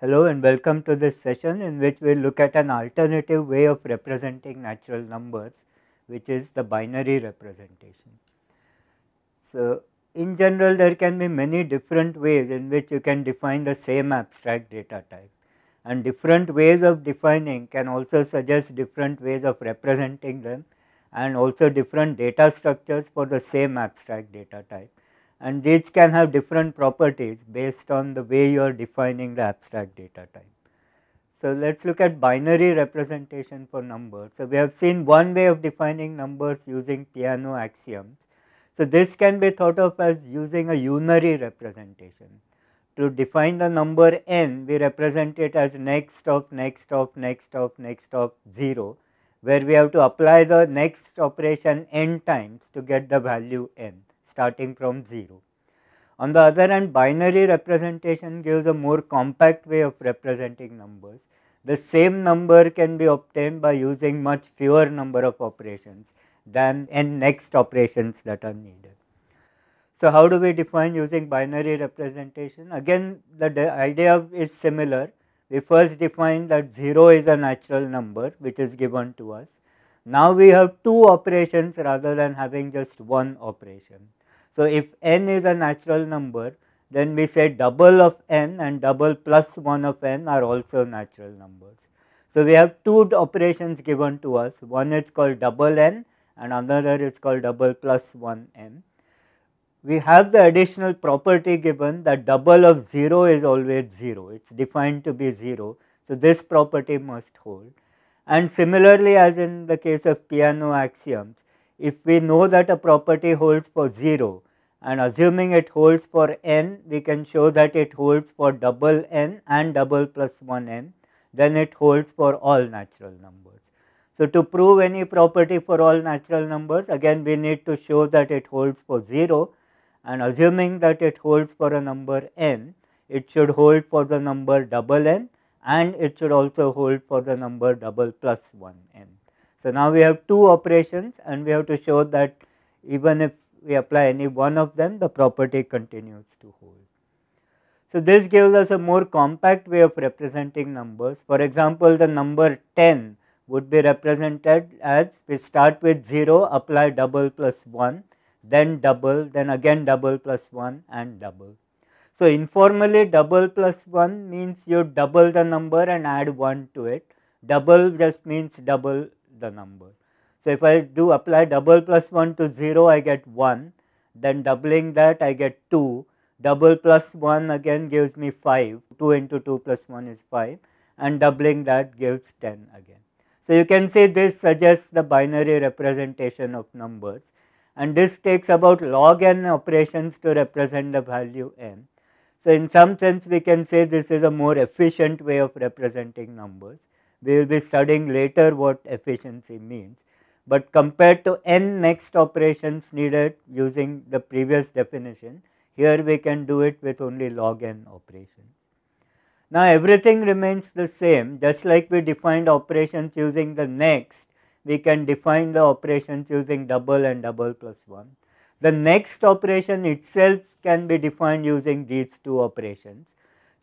Hello and welcome to this session in which we will look at an alternative way of representing natural numbers which is the binary representation. So, in general there can be many different ways in which you can define the same abstract data type and different ways of defining can also suggest different ways of representing them and also different data structures for the same abstract data type and these can have different properties based on the way you are defining the abstract data type. So, let us look at binary representation for numbers. So, we have seen one way of defining numbers using piano axioms. So, this can be thought of as using a unary representation. To define the number n, we represent it as next of next of next of next of 0, where we have to apply the next operation n times to get the value n starting from 0. On the other hand, binary representation gives a more compact way of representing numbers. The same number can be obtained by using much fewer number of operations than n next operations that are needed. So, how do we define using binary representation? Again, the idea is similar. We first define that 0 is a natural number which is given to us. Now, we have two operations rather than having just one operation. So, if n is a natural number, then we say double of n and double plus 1 of n are also natural numbers. So, we have two operations given to us, one is called double n and another is called double plus 1 n. We have the additional property given that double of 0 is always 0, it is defined to be 0. So, this property must hold and similarly as in the case of piano axioms, if we know that a property holds for 0, and assuming it holds for n we can show that it holds for double n and double plus 1 n then it holds for all natural numbers. So, to prove any property for all natural numbers again we need to show that it holds for 0 and assuming that it holds for a number n it should hold for the number double n and it should also hold for the number double plus 1 n. So, now we have two operations and we have to show that even if we apply any one of them the property continues to hold. So, this gives us a more compact way of representing numbers. For example, the number 10 would be represented as we start with 0, apply double plus 1, then double, then again double plus 1 and double. So, informally double plus 1 means you double the number and add 1 to it, double just means double the number. So, if I do apply double plus 1 to 0 I get 1, then doubling that I get 2, double plus 1 again gives me 5, 2 into 2 plus 1 is 5 and doubling that gives 10 again. So, you can see this suggests the binary representation of numbers and this takes about log n operations to represent the value n. So, in some sense we can say this is a more efficient way of representing numbers. We will be studying later what efficiency means but compared to n next operations needed using the previous definition, here we can do it with only log n operations. Now everything remains the same just like we defined operations using the next, we can define the operations using double and double plus 1. The next operation itself can be defined using these two operations.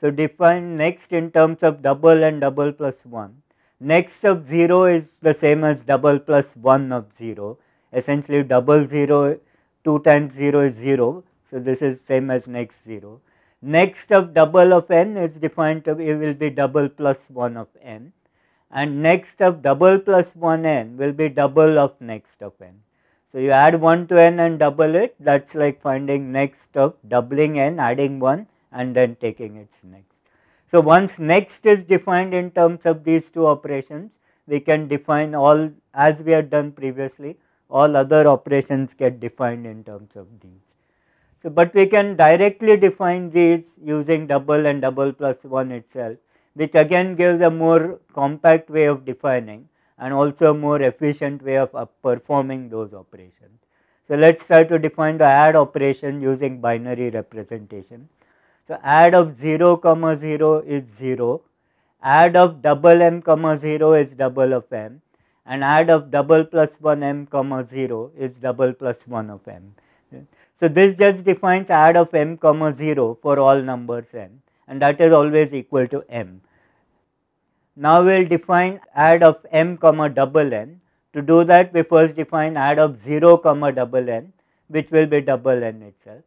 So define next in terms of double and double plus 1 Next of 0 is the same as double plus 1 of 0. Essentially double 0, 2 times 0 is 0. So, this is same as next 0. Next of double of n is defined to be will be double plus 1 of n and next of double plus 1 n will be double of next of n. So, you add 1 to n and double it that is like finding next of doubling n adding 1 and then taking its next. So, once next is defined in terms of these two operations, we can define all as we had done previously, all other operations get defined in terms of these. So, but we can directly define these using double and double plus 1 itself, which again gives a more compact way of defining and also a more efficient way of performing those operations. So, let us try to define the add operation using binary representation so, add of 0 comma 0 is 0, add of double m comma 0 is double of m and add of double plus 1 m comma 0 is double plus 1 of m. So, this just defines add of m comma 0 for all numbers m and that is always equal to m. Now, we will define add of m comma double n. To do that, we first define add of 0 comma double n which will be double n itself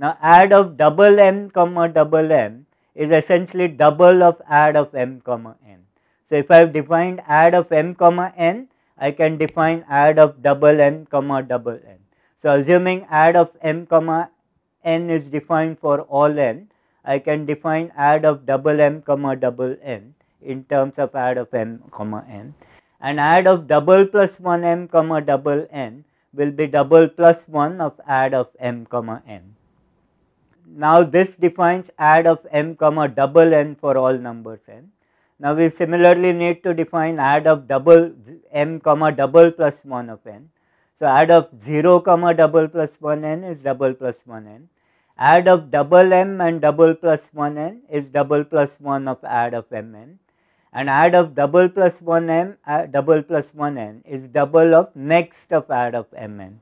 now add of double m comma double m is essentially double of add of m comma n. So if I have defined add of m comma n, I can define add of double n comma double n. So assuming add of m comma n is defined for all n, I can define add of double m comma double n in terms of add of m comma n and add of double plus 1 m comma double n will be double plus 1 of add of m comma n. Now this defines add of m comma double n for all numbers n. Now we similarly need to define add of double m comma double plus 1 of n. So add of 0 comma double plus 1 n is double plus 1 n. Add of double m and double plus 1 n is double plus 1 of add of m n. And add of double plus 1 m uh, double plus 1 n is double of next of add of m n.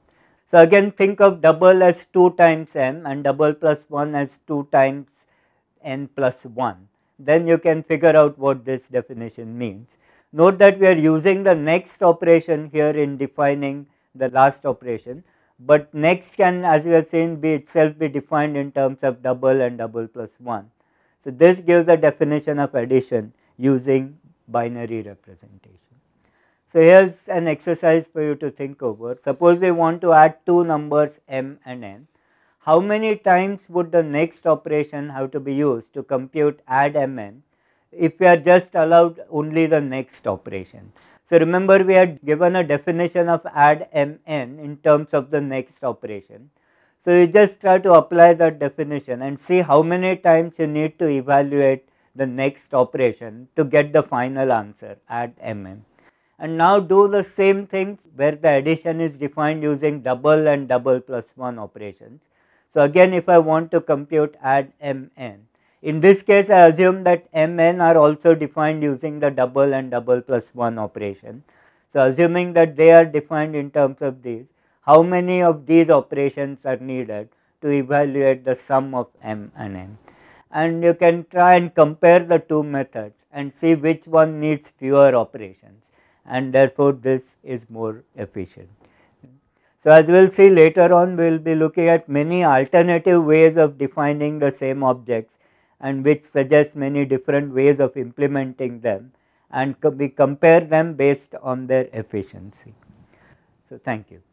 So, again think of double as 2 times m and double plus 1 as 2 times n plus 1. Then you can figure out what this definition means. Note that we are using the next operation here in defining the last operation, but next can as we have seen be itself be defined in terms of double and double plus 1. So, this gives a definition of addition using binary representation. So here's an exercise for you to think over. Suppose we want to add two numbers m and n. How many times would the next operation have to be used to compute add mn if we are just allowed only the next operation? So remember we had given a definition of add mn in terms of the next operation. So you just try to apply that definition and see how many times you need to evaluate the next operation to get the final answer add mn and now do the same thing where the addition is defined using double and double plus 1 operations. So, again if I want to compute add m n, in this case I assume that m n are also defined using the double and double plus 1 operation. So, assuming that they are defined in terms of these, how many of these operations are needed to evaluate the sum of m and n. And you can try and compare the two methods and see which one needs fewer operations and therefore this is more efficient. So as we will see later on we will be looking at many alternative ways of defining the same objects and which suggests many different ways of implementing them and we compare them based on their efficiency. So thank you.